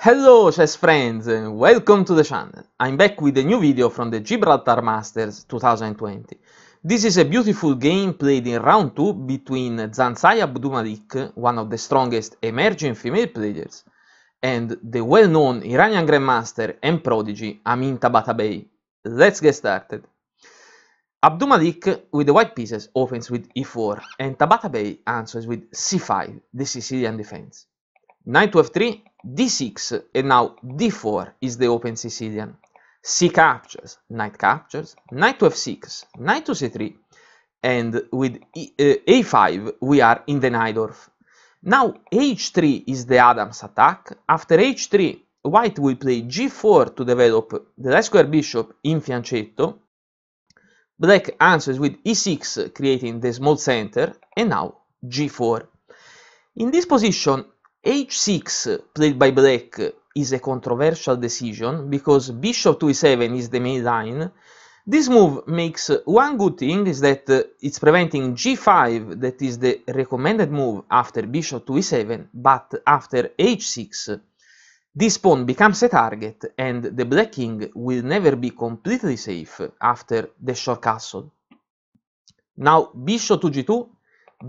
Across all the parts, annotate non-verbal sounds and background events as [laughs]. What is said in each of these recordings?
Hello chess friends and welcome to the channel. I'm back with a new video from the Gibraltar Masters 2020. This is a beautiful game played in round 2 between Zanzai Abdumalik, one of the strongest emerging female players, and the well-known Iranian Grandmaster and prodigy Amin Tabatabei. Let's get started. Abdumalik with the white pieces opens with e4 and Tabatabei answers with c5, the Sicilian defense. Knight to f3 d6 and now d4 is the open Sicilian. C captures, knight captures, knight to f6, knight to c3, and with e, uh, a5 we are in the Nydorf. Now h3 is the Adams attack. After h3 white will play g4 to develop the light square bishop in fianchetto. Black answers with e6 creating the small center and now g4. In this position h6 played by black is a controversial decision because bishop to e7 is the main line. This move makes one good thing is that it's preventing g5 that is the recommended move after bishop to e7 but after h6 this pawn becomes a target and the black king will never be completely safe after the short castle. Now bishop to g2,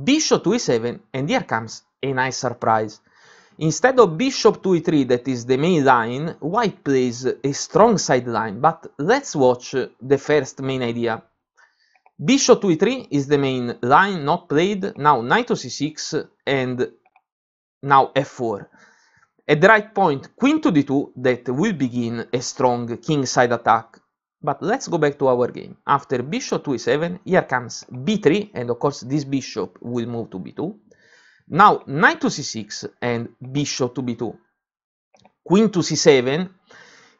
bishop to e7 and here comes a nice surprise. Instead of bishop to e3 that is the main line, white plays a strong side line, but let's watch the first main idea. Bishop to e3 is the main line not played, now knight to c6 and now f4. At the right point, queen to d2 that will begin a strong kingside attack. But let's go back to our game. After bishop to e7, here comes b3 and of course this bishop will move to b2 now, knight to c6 and bishop to b2, queen to c7.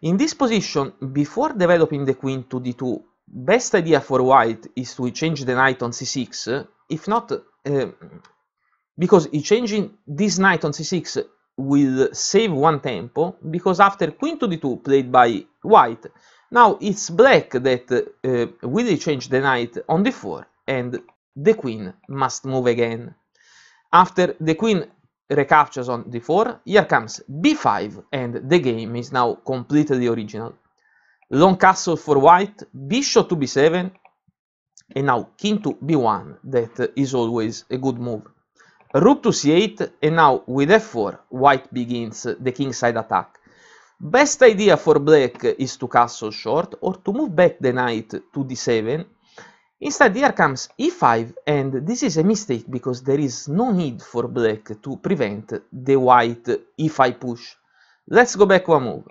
In this position, before developing the queen to d2, best idea for white is to change the knight on c6, if not, uh, because changing this knight on c6 will save one tempo, because after queen to d2 played by white, now it's black that uh, will change the knight on d4 and the queen must move again. After the queen recaptures on d4, here comes b5 and the game is now completely original. Long castle for white, bishop to b7 and now king to b1, that is always a good move. Rook to c8 and now with f4 white begins the kingside attack. Best idea for black is to castle short or to move back the knight to d7 Instead here comes e5 and this is a mistake because there is no need for black to prevent the white e5 push. Let's go back one move.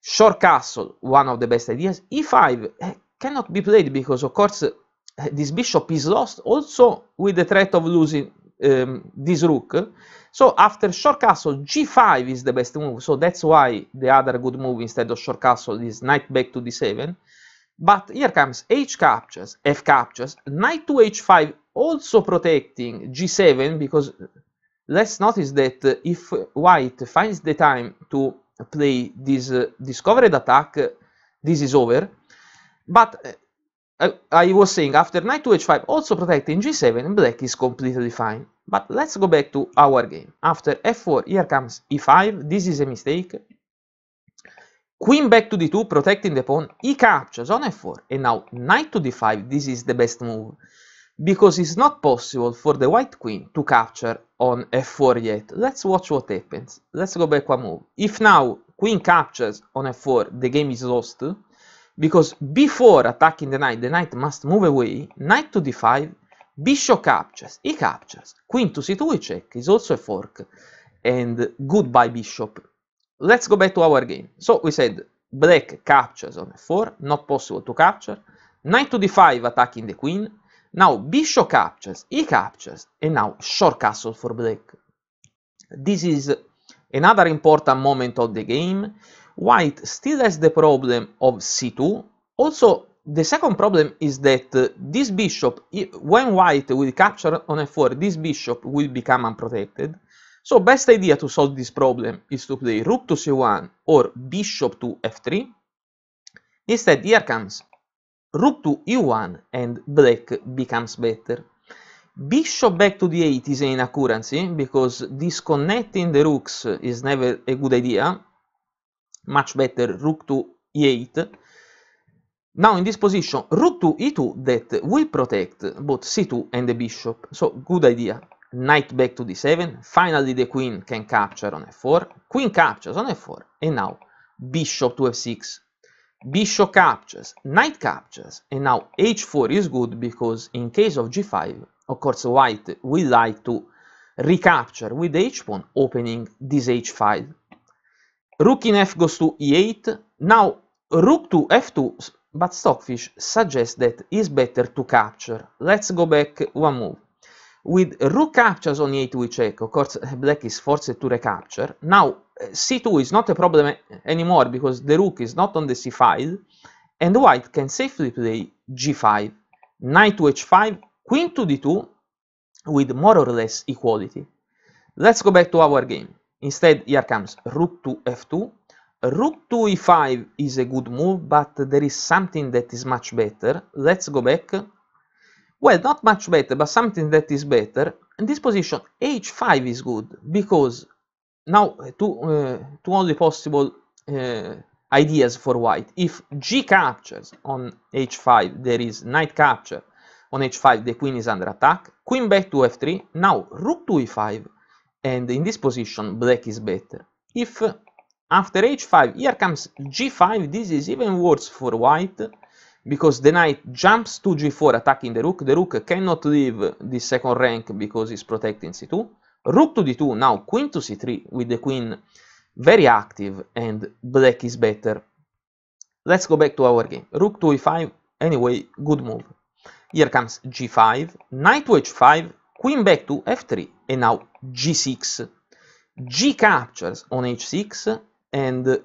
Short castle, one of the best ideas. e5 eh, cannot be played because of course eh, this bishop is lost also with the threat of losing um, this rook. So after short castle, g5 is the best move. So that's why the other good move instead of short castle is knight back to d7. But here comes h captures, f captures, knight to h5 also protecting g7 because let's notice that if white finds the time to play this uh, discovered attack, uh, this is over. But uh, I was saying after knight to h5 also protecting g7, black is completely fine. But let's go back to our game. After f4, here comes e5, this is a mistake, Queen back to d2, protecting the pawn. He captures on f4. And now knight to d5, this is the best move. Because it's not possible for the white queen to capture on f4 yet. Let's watch what happens. Let's go back one move. If now queen captures on f4, the game is lost. Because before attacking the knight, the knight must move away. Knight to d5, bishop captures. He captures. Queen to c2, check. is also a fork. And goodbye bishop. Let's go back to our game. So we said black captures on f4, not possible to capture. Knight to d5 attacking the queen. Now bishop captures, e captures, and now short castle for black. This is another important moment of the game. White still has the problem of c2. Also, the second problem is that uh, this bishop, when white will capture on f4, this bishop will become unprotected. So best idea to solve this problem is to play rook to c1 or bishop to f3. Instead, here comes rook to e1 and black becomes better. Bishop back to d8 is an inaccuracy because disconnecting the rooks is never a good idea. Much better rook to e8. Now in this position, rook to e2 that will protect both c2 and the bishop, so good idea knight back to d7. Finally, the queen can capture on f4. Queen captures on f4. And now bishop to f6. Bishop captures, knight captures, and now h4 is good because in case of g5, of course, white will like to recapture with h pawn, opening this h file. Rook in f goes to e8. Now rook to f2, but Stockfish suggests that it's better to capture. Let's go back one move. With rook captures on e8 we check, of course eh, black is forced to recapture. Now eh, c2 is not a problem anymore because the rook is not on the c file and white can safely play g5, knight to h5, queen to d2 with more or less equality. Let's go back to our game. Instead here comes rook to f2. Rook to e5 is a good move but there is something that is much better. Let's go back well, not much better, but something that is better. In this position, h5 is good because now uh, two, uh, two only possible uh, ideas for white. If g captures on h5, there is knight capture. On h5, the queen is under attack. Queen back to f3. Now rook to e5. And in this position, black is better. If uh, after h5, here comes g5, this is even worse for white because the knight jumps to g4 attacking the rook. The rook cannot leave the second rank because it's protecting c2. Rook to d2, now queen to c3 with the queen very active and black is better. Let's go back to our game. Rook to e5, anyway, good move. Here comes g5, knight to h5, queen back to f3 and now g6. g captures on h6 and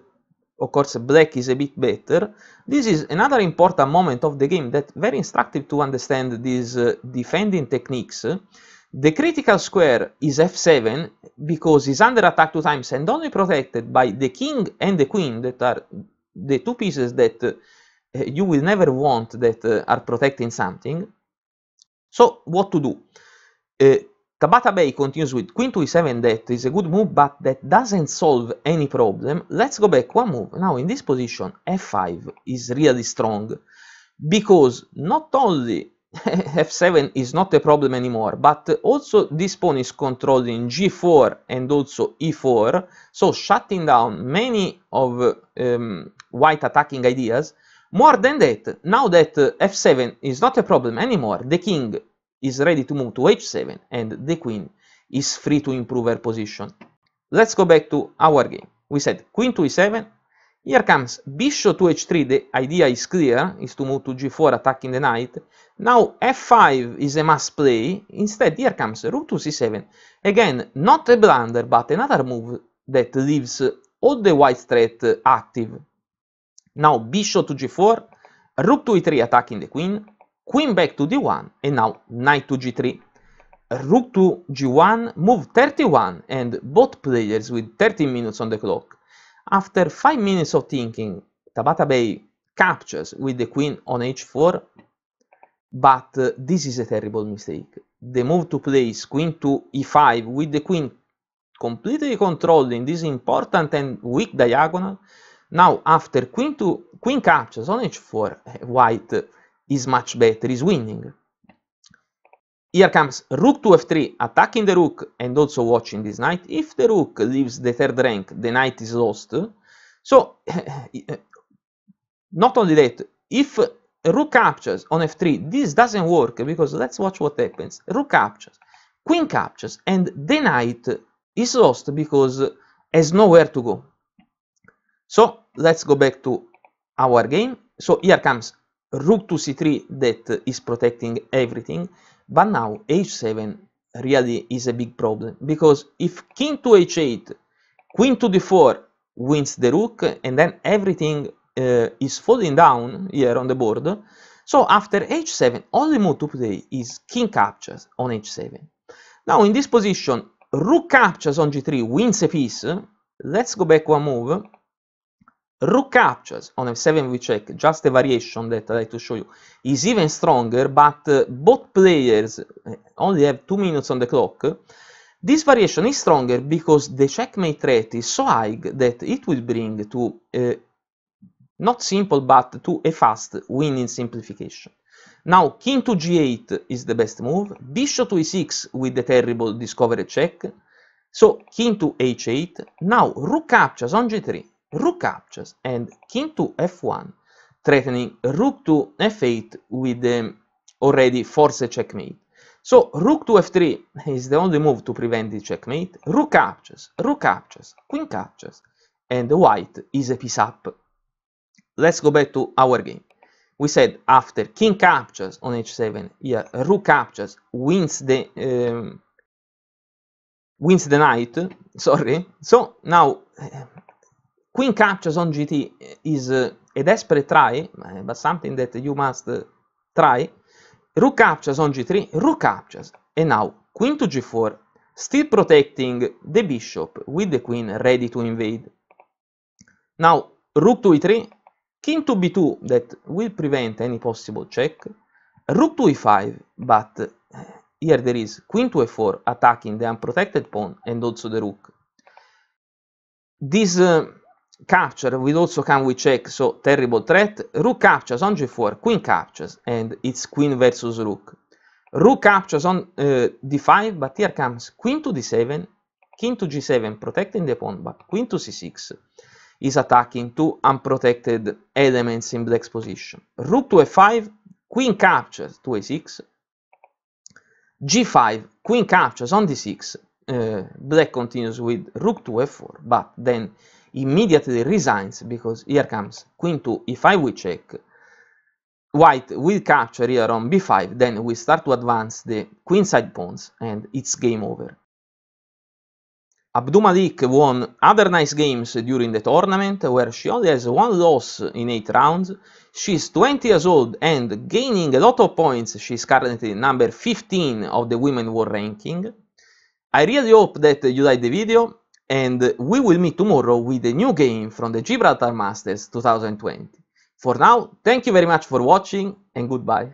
of course black is a bit better. This is another important moment of the game that very instructive to understand these uh, defending techniques. The critical square is f7 because it's under attack two times and only protected by the king and the queen that are the two pieces that uh, you will never want that uh, are protecting something. So what to do? Uh, Tabata Bay continues with Queen to e7 that is a good move but that doesn't solve any problem. Let's go back one move. Now in this position f5 is really strong because not only [laughs] f7 is not a problem anymore but also this pawn is controlling g4 and also e4 so shutting down many of um, white attacking ideas more than that now that uh, f7 is not a problem anymore the king is ready to move to h7 and the queen is free to improve her position. Let's go back to our game. We said queen to e7. Here comes bishop to h3. The idea is clear, is to move to g4 attacking the knight. Now f5 is a must play. Instead here comes rook to c7. Again, not a blunder but another move that leaves all the white threat active. Now bishop to g4, rook to e3 attacking the queen, queen back to d1 and now knight to g3 rook to g1 move 31 and both players with 30 minutes on the clock after 5 minutes of thinking Tabata Bay captures with the queen on h4 but uh, this is a terrible mistake the move to place queen to e5 with the queen completely controlling this important and weak diagonal now after queen to queen captures on h4 [laughs] white is much better, is winning. Here comes rook to f3, attacking the rook and also watching this knight. If the rook leaves the third rank, the knight is lost. So, [laughs] not only that, if rook captures on f3, this doesn't work because let's watch what happens. Rook captures, queen captures, and the knight is lost because has nowhere to go. So, let's go back to our game. So, here comes Rook to c3 that is protecting everything, but now h7 really is a big problem, because if king to h8, queen to d4 wins the rook, and then everything uh, is falling down here on the board, so after h7, only move to play is king captures on h7. Now in this position, rook captures on g3 wins a piece. Let's go back one move. Rook captures on f7 we check, just a variation that I like to show you, is even stronger, but uh, both players eh, only have two minutes on the clock. This variation is stronger because the checkmate threat is so high that it will bring to, uh, not simple, but to a fast win in simplification. Now, king to g8 is the best move, bishop to e6 with the terrible discovery check, so king to h8, now rook captures on g3, rook captures and king to f1, threatening rook to f8 with the already forced checkmate. So rook to f3 is the only move to prevent the checkmate. Rook captures, rook captures, queen captures, and the white is a piece up. Let's go back to our game. We said after king captures on h7, yeah, rook captures wins the um, wins the knight. [laughs] Sorry. So now Queen captures on GT is a desperate try, but something that you must eh, try. Rook captures on G3, Rook captures, and now Queen to G4, still protecting the bishop with the queen ready to invade. Now Rook to E3, King to B2 that will prevent any possible check, Rook to E5, but eh, here there is Queen to E4 attacking the unprotected pawn and also the Rook. This uh, capture will also come with check, so terrible threat. Rook captures on g4, queen captures, and it's queen versus rook. Rook captures on uh, d5, but here comes queen to d7, king to g7, protecting the pawn, but queen to c6 is attacking two unprotected elements in black's position. Rook to a 5 queen captures to a6, g5, queen captures on d6, uh, black continues with rook to f4, but then immediately resigns because here comes queen 2 e5 we check white will capture here on b5 then we start to advance the queenside pawns and it's game over Abdu Malik won other nice games during the tournament where she only has one loss in 8 rounds. She's 20 years old and gaining a lot of points. She's currently number 15 of the Women World Ranking. I really hope that you like the video and we will meet tomorrow with a new game from the Gibraltar Masters 2020. For now, thank you very much for watching and goodbye.